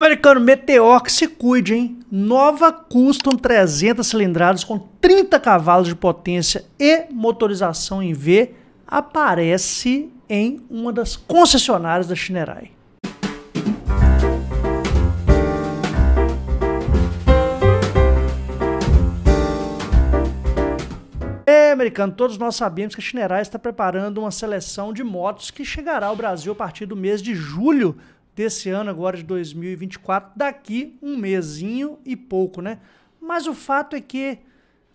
Americano, Meteor que se cuide, hein? Nova Custom 300 cilindradas com 30 cavalos de potência e motorização em V aparece em uma das concessionárias da Chinerai. É, americano, todos nós sabemos que a Chinerai está preparando uma seleção de motos que chegará ao Brasil a partir do mês de julho desse ano agora de 2024, daqui um mesinho e pouco, né? Mas o fato é que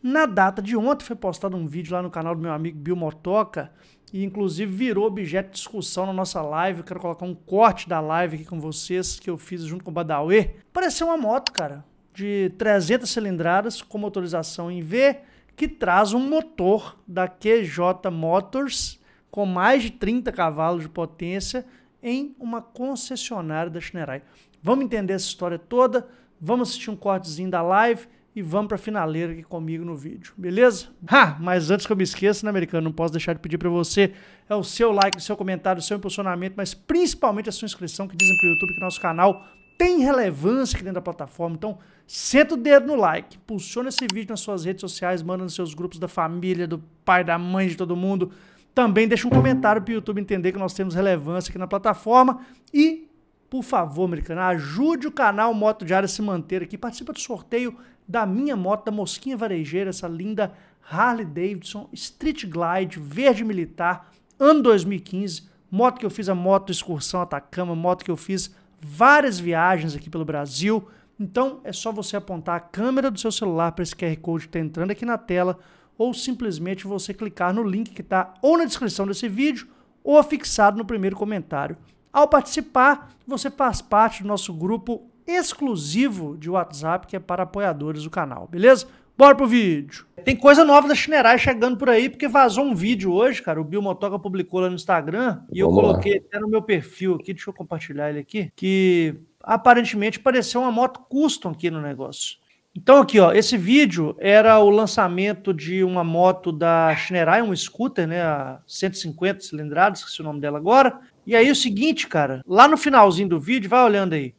na data de ontem foi postado um vídeo lá no canal do meu amigo Bill Motoca e inclusive virou objeto de discussão na nossa live. Eu quero colocar um corte da live aqui com vocês que eu fiz junto com o Badawi. Pareceu uma moto, cara, de 300 cilindradas com motorização em V que traz um motor da QJ Motors com mais de 30 cavalos de potência em uma concessionária da Chinerai. Vamos entender essa história toda, vamos assistir um cortezinho da live e vamos para a finaleira aqui comigo no vídeo, beleza? Ah, mas antes que eu me esqueça, né, americano, não posso deixar de pedir para você é o seu like, o seu comentário, o seu impulsionamento, mas principalmente a sua inscrição, que dizem para o YouTube que nosso canal tem relevância aqui dentro da plataforma. Então, senta o dedo no like, impulsiona esse vídeo nas suas redes sociais, manda nos seus grupos da família, do pai, da mãe, de todo mundo. Também deixa um comentário para o YouTube entender que nós temos relevância aqui na plataforma. E, por favor, americana, ajude o canal Moto Diário a se manter aqui. Participa do sorteio da minha moto, da Mosquinha Varejeira, essa linda Harley Davidson Street Glide Verde Militar, ano 2015. Moto que eu fiz a moto excursão Atacama, moto que eu fiz várias viagens aqui pelo Brasil. Então é só você apontar a câmera do seu celular para esse QR Code que está entrando aqui na tela ou simplesmente você clicar no link que está ou na descrição desse vídeo ou fixado no primeiro comentário. Ao participar, você faz parte do nosso grupo exclusivo de WhatsApp que é para apoiadores do canal, beleza? Bora pro vídeo. Tem coisa nova da Chinerai chegando por aí, porque vazou um vídeo hoje, cara. O Bill Motoca publicou lá no Instagram e Vamos eu coloquei lá. até no meu perfil aqui, deixa eu compartilhar ele aqui, que aparentemente pareceu uma moto custom aqui no negócio. Então aqui, ó, esse vídeo era o lançamento de uma moto da Shinerai, um scooter, né, a 150 que é o nome dela agora. E aí o seguinte, cara, lá no finalzinho do vídeo, vai olhando aí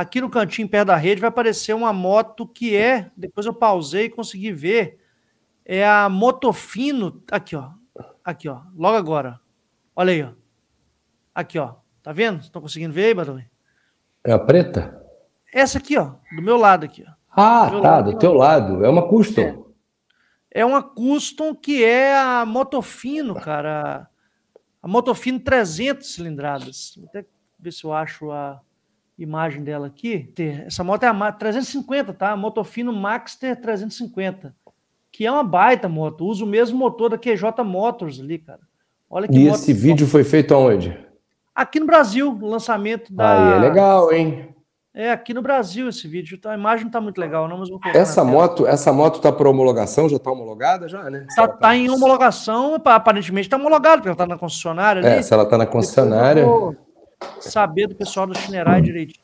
aqui no cantinho perto da rede vai aparecer uma moto que é, depois eu pausei e consegui ver, é a Motofino, aqui ó, aqui ó, logo agora, olha aí ó, aqui ó, tá vendo? Estão conseguindo ver aí, Barulho? É a preta? Essa aqui ó, do meu lado aqui ó. Ah, do tá, lado, do teu lado, é uma custom. É. é uma custom que é a Motofino, cara, a Motofino 300 cilindradas, vou até ver se eu acho a imagem dela aqui. Essa moto é a 350, tá? A Motofino Maxter 350, que é uma baita moto. Usa o mesmo motor da QJ Motors ali, cara. Olha que E moto esse vídeo foi feito aonde? Aqui no Brasil, lançamento da. Aí é legal, hein? É, aqui no Brasil esse vídeo. Tá? a imagem não tá muito legal, não, mas vou Essa moto, essa moto tá para homologação, já tá homologada já, né? Tá, tá, tá em homologação, aparentemente tá homologada, porque ela tá na concessionária é, ali. É, se ela tá na concessionária. Depois, saber do pessoal do Chinerai direitinho.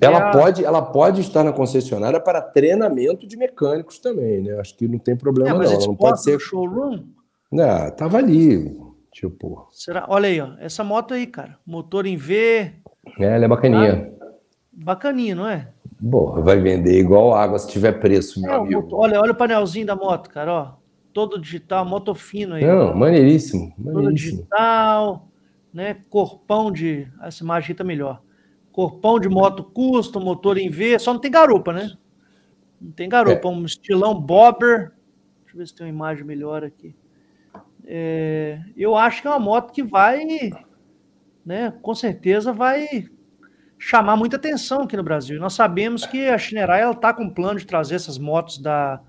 Ela, é... pode, ela pode estar na concessionária para treinamento de mecânicos também, né? Acho que não tem problema, é, mas não. Ela não pode ser. showroom? Não, né, tava ali. Tipo. Será? Olha aí, ó. Essa moto aí, cara. Motor em V. É, ela é bacaninha. Ah, bacaninha, não é? Boa, vai vender igual água se tiver preço, meu é, amigo. olha, olha o painelzinho da moto, cara, ó. Todo digital, moto fino aí. Não, maneiríssimo. maneiríssimo. Todo digital né? Corpão de. Essa imagem aqui tá melhor. Corpão de moto custom, motor em V, só não tem garupa, né? Não tem garupa, é um estilão bobber. Deixa eu ver se tem uma imagem melhor aqui. É, eu acho que é uma moto que vai, né, com certeza vai chamar muita atenção aqui no Brasil. Nós sabemos que a Chinerai está com um plano de trazer essas motos da,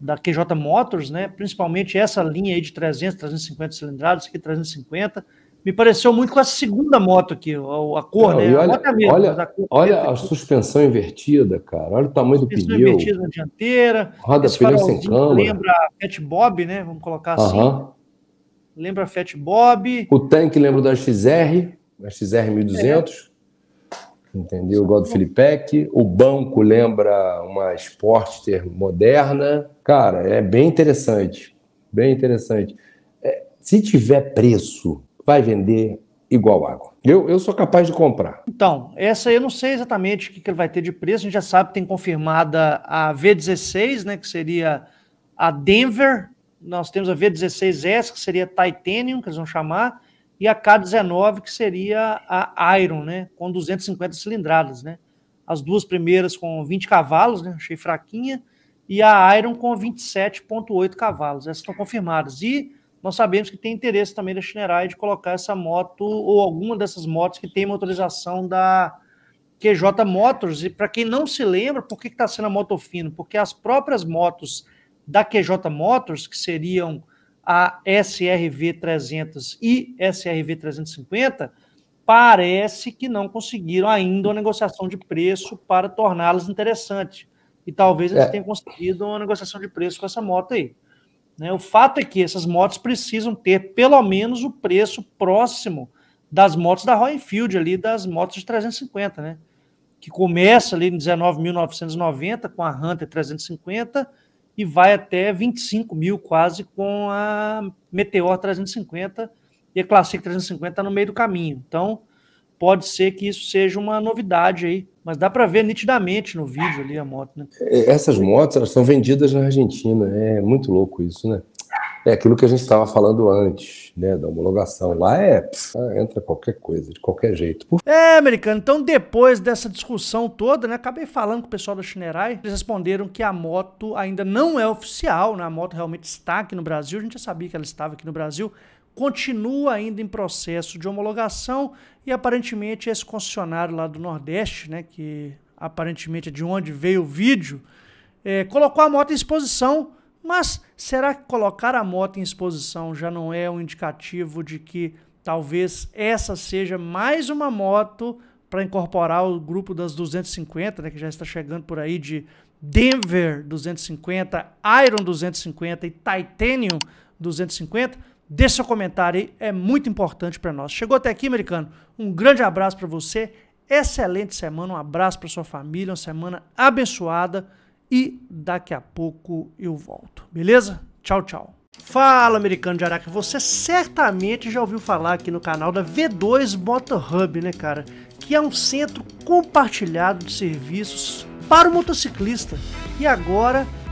da QJ Motors, né, principalmente essa linha aí de 300, 350 cilindradas, aqui 350, me pareceu muito com a segunda moto aqui, a cor, não, né? Olha, é a mesmo, olha, a, cor, olha é a suspensão invertida, cara. Olha o tamanho do pneu. invertida na dianteira. Roda pneu sem cama. Lembra Fat Bob, né? Vamos colocar assim. Uh -huh. Lembra Fat Bob. O tanque lembra da XR, da XR 1200. É. Entendeu? Igual do Filipec. O banco lembra uma Sportster moderna. Cara, é bem interessante. Bem interessante. É, se tiver preço vai vender igual água. Eu, eu sou capaz de comprar. Então, essa eu não sei exatamente o que, que ele vai ter de preço. A gente já sabe que tem confirmada a V16, né, que seria a Denver. Nós temos a V16S, que seria Titanium, que eles vão chamar, e a K19, que seria a Iron, né, com 250 cilindradas, né? As duas primeiras com 20 cavalos, né? Achei fraquinha. E a Iron com 27,8 cavalos. Essas estão confirmadas. E nós sabemos que tem interesse também da Chinerai de colocar essa moto ou alguma dessas motos que tem motorização da QJ Motors. E para quem não se lembra, por que está sendo a moto fino? Porque as próprias motos da QJ Motors, que seriam a SRV 300 e SRV 350, parece que não conseguiram ainda uma negociação de preço para torná-las interessantes. E talvez eles é. tenham conseguido uma negociação de preço com essa moto aí. Né? O fato é que essas motos precisam ter pelo menos o preço próximo das motos da Royal Enfield ali, das motos de 350, né? Que começa ali em 19.990 com a Hunter 350 e vai até 25 mil quase com a Meteor 350 e a Classic 350 no meio do caminho. Então, pode ser que isso seja uma novidade aí. Mas dá para ver nitidamente no vídeo ali a moto, né? É, essas motos, elas são vendidas na Argentina. É muito louco isso, né? É aquilo que a gente estava falando antes, né? Da homologação. Lá é. Pss, entra qualquer coisa, de qualquer jeito. Por... É, americano. Então, depois dessa discussão toda, né? Acabei falando com o pessoal da Shinerai. Eles responderam que a moto ainda não é oficial, né? A moto realmente está aqui no Brasil. A gente já sabia que ela estava aqui no Brasil continua ainda em processo de homologação e aparentemente esse concessionário lá do Nordeste, né, que aparentemente é de onde veio o vídeo, é, colocou a moto em exposição, mas será que colocar a moto em exposição já não é um indicativo de que talvez essa seja mais uma moto para incorporar o grupo das 250, né, que já está chegando por aí de Denver 250, Iron 250 e Titanium 250? Deixe seu comentário aí, é muito importante para nós. Chegou até aqui, americano? Um grande abraço para você, excelente semana, um abraço para sua família, uma semana abençoada e daqui a pouco eu volto, beleza? Tchau, tchau. Fala, americano de Araca, você certamente já ouviu falar aqui no canal da V2 Motor Hub, né, cara? Que é um centro compartilhado de serviços para o motociclista. E agora